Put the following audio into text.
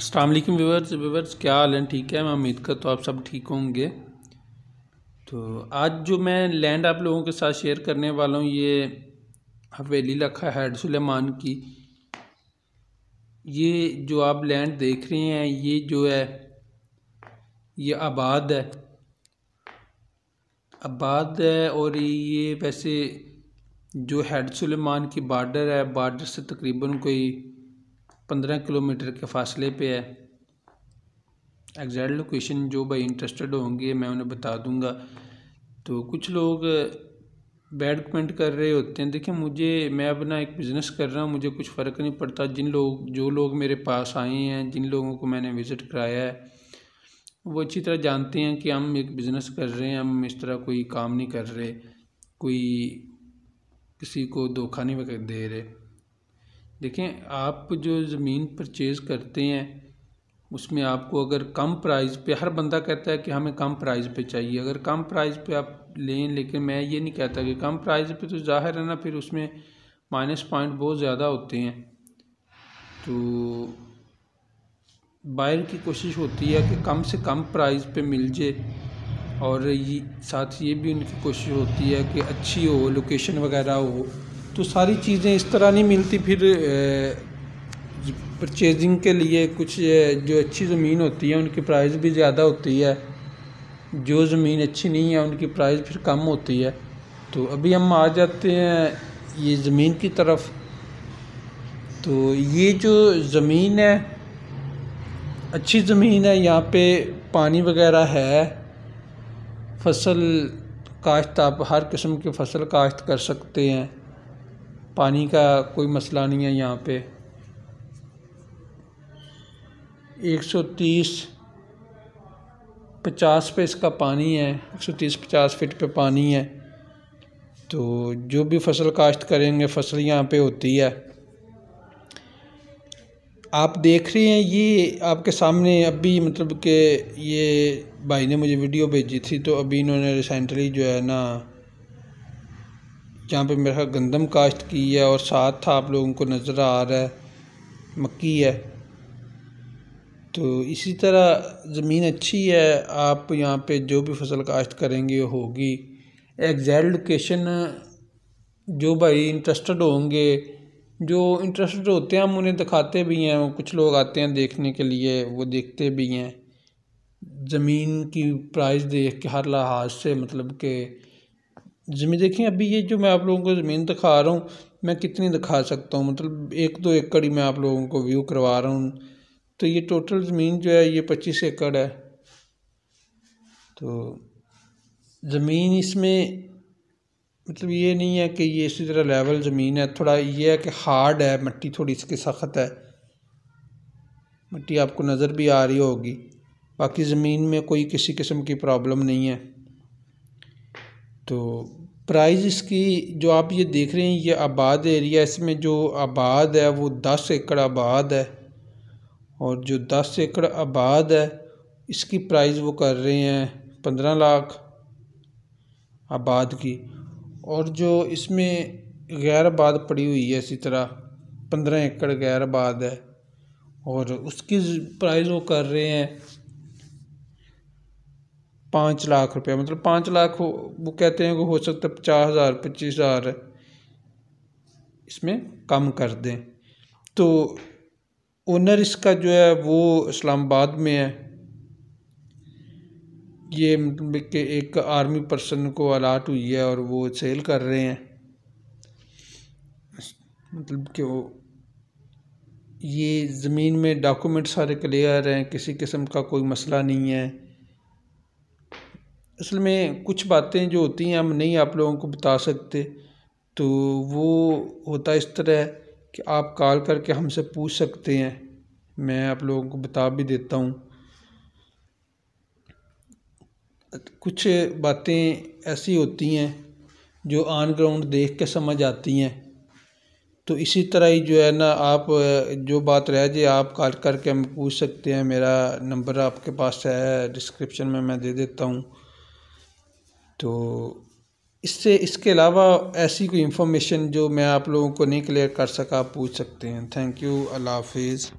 Aslam व्यवर्स viewers viewers क्या हाल है ठीक है मैं उम्मीद कर तो आप सब ठीक होंगे तो आज जो मैं लैंड आप लोगों के साथ शेयर करने वाला हूँ ये हवेली लखा हैड सुलेमान की ये जो आप लैंड देख रहे हैं ये जो है ये आबाद है आबाद है और ये वैसे जो हैड सुलेमान की बार्डर है बार्डर से तकरीबन कोई पंद्रह किलोमीटर के फासले पे है एग्जैक्ट लोकेशन जो भाई इंटरेस्टेड होंगे मैं उन्हें बता दूंगा तो कुछ लोग बैड कमेंट कर रहे होते हैं देखिए मुझे मैं अपना एक बिज़नेस कर रहा हूँ मुझे कुछ फ़र्क नहीं पड़ता जिन लोग जो लोग मेरे पास आए हैं जिन लोगों को मैंने विज़िट कराया है वो अच्छी तरह जानते हैं कि हम एक बिज़नेस कर रहे हैं हम इस तरह कोई काम नहीं कर रहे कोई किसी को धोखा नहीं दे रहे देखें आप जो ज़मीन परचेज़ करते हैं उसमें आपको अगर कम प्राइस पे हर बंदा कहता है कि हमें कम प्राइस पे चाहिए अगर कम प्राइस पे आप लें लेकिन मैं ये नहीं कहता कि कम प्राइस पे तो जाहिर है ना फिर उसमें माइनस पॉइंट बहुत ज़्यादा होते हैं तो बायर की कोशिश होती है कि कम से कम प्राइस पे मिल जाए और ये साथ ये भी उनकी कोशिश होती है कि अच्छी हो लोकेशन वगैरह हो तो सारी चीज़ें इस तरह नहीं मिलती फिर परचेजिंग के लिए कुछ जो अच्छी ज़मीन होती है उनकी प्राइस भी ज़्यादा होती है जो ज़मीन अच्छी नहीं है उनकी प्राइस फिर कम होती है तो अभी हम आ जाते हैं ये ज़मीन की तरफ तो ये जो ज़मीन है अच्छी ज़मीन है यहाँ पे पानी वगैरह है फसल काश्त आप हर किस्म की फसल काश्त कर सकते हैं पानी का कोई मसला नहीं है यहाँ पे 130 50 पे इसका पानी है 130 50 फीट पे पानी है तो जो भी फसल काश्त करेंगे फसल यहाँ पे होती है आप देख रहे हैं ये आपके सामने अभी मतलब कि ये भाई ने मुझे वीडियो भेजी थी तो अभी इन्होंने रिसेंटली जो है ना जहाँ पे मेरा गंदम काश्त की है और साथ था आप लोगों को नज़र आ रहा है मक्की है तो इसी तरह ज़मीन अच्छी है आप यहाँ पे जो भी फसल काश्त करेंगे होगी एग्जैक्ट लोकेशन जो भाई इंटरेस्टेड होंगे जो इंटरेस्टेड होते हैं हम उन्हें दिखाते भी हैं कुछ लोग आते हैं देखने के लिए वो देखते भी हैं ज़मीन की प्राइस देख के हर लिहाज से मतलब के ज़मीन देखिए अभी ये जो मैं आप लोगों को ज़मीन दिखा रहा हूँ मैं कितनी दिखा सकता हूँ मतलब एक दो एकड़ ही मैं आप लोगों को व्यू करवा रहा हूँ तो ये टोटल ज़मीन जो है ये पच्चीस एकड़ है तो ज़मीन इसमें मतलब ये नहीं है कि ये इसी तरह लेवल ज़मीन है थोड़ा ये है कि हार्ड है मिट्टी थोड़ी इसकी सख्त है मिट्टी आपको नज़र भी आ रही होगी बाकी ज़मीन में कोई किसी किस्म की प्रॉब्लम नहीं है तो प्राइस इसकी जो आप ये देख रहे हैं ये आबाद एरिया इसमें जो आबाद है वो दस एकड़ आबाद है और जो दस एकड़ आबाद है इसकी प्राइस वो कर रहे हैं पंद्रह लाख आबाद की और जो इसमें गैर आबाद पड़ी हुई है इसी तरह पंद्रह एकड़ गैर आबाद है और उसकी प्राइस वो कर रहे हैं पाँच लाख रुपया मतलब पाँच लाख हो वो कहते हैं वो हो सकता है पचास हज़ार पच्चीस हज़ार इसमें कम कर दें तो ओनर इसका जो है वो इस्लामाबाद में है ये मतलब कि एक आर्मी पर्सन को अलाट हुई है और वो सेल कर रहे हैं मतलब कि वो ये ज़मीन में डॉक्यूमेंट सारे क्लियर हैं किसी किस्म का कोई मसला नहीं है असल में कुछ बातें जो होती हैं हम नहीं आप लोगों को बता सकते तो वो होता इस तरह कि आप कॉल करके हमसे पूछ सकते हैं मैं आप लोगों को बता भी देता हूँ कुछ बातें ऐसी होती हैं जो ऑन ग्राउंड देख के समझ आती हैं तो इसी तरह ही जो है ना आप जो बात रह जाए आप कॉल करके हम पूछ सकते हैं मेरा नंबर आपके पास है डिस्क्रिप्शन में मैं दे देता हूँ तो इससे इसके अलावा ऐसी कोई इन्फॉर्मेशन जो मैं आप लोगों को नहीं क्लियर कर सका आप पूछ सकते हैं थैंक यू अल्लाह हाफ़िज़